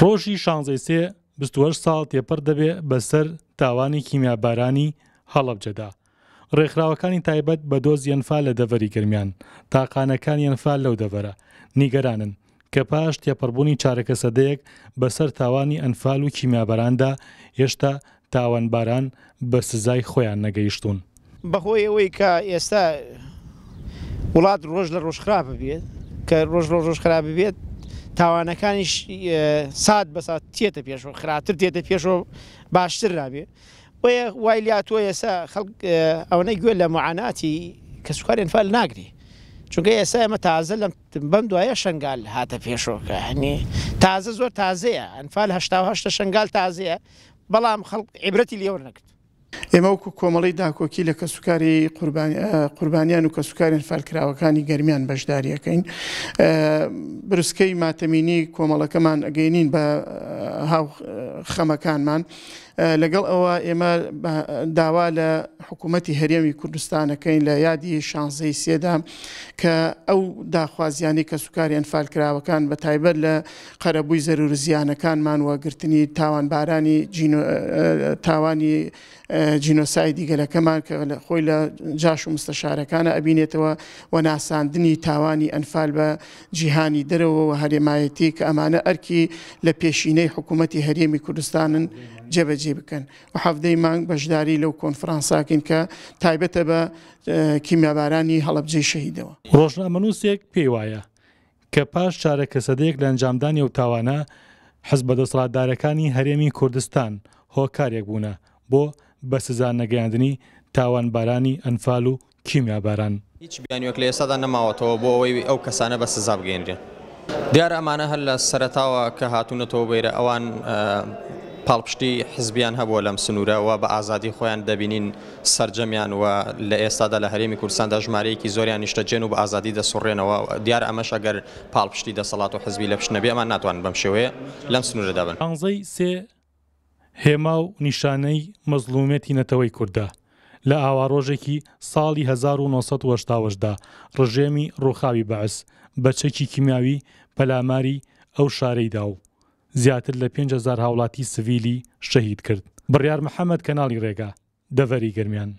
ڕۆژی شانزەیسێ 28 ساڵ تێپەر دەبێ بەسەر تاوانی کیمیابارانی هەڵەبجەدا. ڕێکخراوەکانی تایبەت بە دۆز یەنفا لە دەڤری گرمیان، تاقانەکان یەنفال لەو دەڤرە، نیگەرانن کە پاش تێپەربوونی چارەکە سەدەیەک بەسەر تاوانی ئەنفال و کیمیابەراندا هێشتا تاوانباران بە سزای خۆیان نەگەیشتون. بەهۆی ئەوەی کە ئێستا وڵات ڕۆژ لە ڕۆژخراپ بێت کە ڕۆژ ڕۆژ خراپ بێت تاوانەکانیش سات بەسات تێتە پێشەوە خراتر تێتە پێشەوە باشتر رابێ وە وایلاتوە ئێسا ئەوەی گوێ لە معاناتی کە سوکارێن فال ناگری چونکە ئێسا ئەمە تازە لەم بەم دوایە شنگال هاتە پێشۆکە هەنی تازە زۆر تازەیە ئەنفال هشتا شنگال تازەیە بەڵام خەڵ عیبرەتی لێوە نەکرد ئێمە وکو کۆمەڵی داکۆکی لە کە سوکاری قوربانیان و کە سوکارێن فالکراوەکانی گەرمیان بەشداریەکەین برسکەی ماتەمینی کۆمەڵەکەمان ئەگەینین بە خەمەکانمان لەگەڵ ئەوە ئێمە داوا لە حکوومەتتی هەرێمی کوردستانەکەین لە یادی شانزەی سێدا کە ئەو داخوازیانی کە سوکاری ئەنفالکراوەکان بە تایبەت لە قەرەبووی زەرور زیانەکانمان وەگرتنی تاوان بارانی تاوانی جینۆسای دیگەلەکەمان کە خۆی لە جاش و مستەشارەکانە ئەبینێتەوە و ناساندنی تاوانی ئەنفال بە جیهانی دەرەوە هەرێمایەتی کە ئەمانە ئەرکی لە پێشینەی حکوومەتتی هەرێمی کوردستانن جەبەج جێبەجێ بکەن و حەفتەی مانگ بەشداری لەو کۆنفرانساکەین کە تایبەتە بە کیمیابارانی هەڵبجێ شەهیدەوە ڕۆژنامەنووسێک پێی وایە کە پاش چارەکە سەدەیەک لە ئەنجامدانی و تاوانە حز بە دەسڵاتدارەکانی هەرێمی کوردستان هۆکارێک بوونە بۆ بە سزان نەگەیاندنی تاوانبارانی ئەنفال و کیمیاباران هیچ بیانوەک لە ئێستادا نەماوەتەوە بۆ ئەوەی ئەو کەسانە بە سزا بگەێنرێن دیار ئەمانە هەر لە سەرتاوە کە هاتوونەتەوە بێرە ئەوان پاڵپشتی حزبیان هەبووە لەم سنوورەوە بە ئازادی خۆیان دەبینین سرجەمیان و لە ئێستادا لە هەرێمی کوردستاندا ژمارەیەکی زۆریان نیشتەجێن و بە ئازادی دەسوڕێنەوە دیار ئەمەش ئەگەر پاڵپشتی دەسەڵات و حزبی لە پشنەبی ئەمان ناتوان بەم شێوەیە لەم سنوورەدا بن. ئەزەی سێ هێما و نیشانەی مەزلومێتی نەتەوەی کووردا. لە ئاواڕۆژێکی ساڵی 1970دا ڕژێمی ڕووخاوی بەعس بە چەکی کیماوی پەلاماری ئەو شارەیدا و زیاتر لە 500 هاوڵاتی سڤیلی شەهید کرد بڕیار محەممەد کەناڵی ڕێگا دەڤەری گرمیان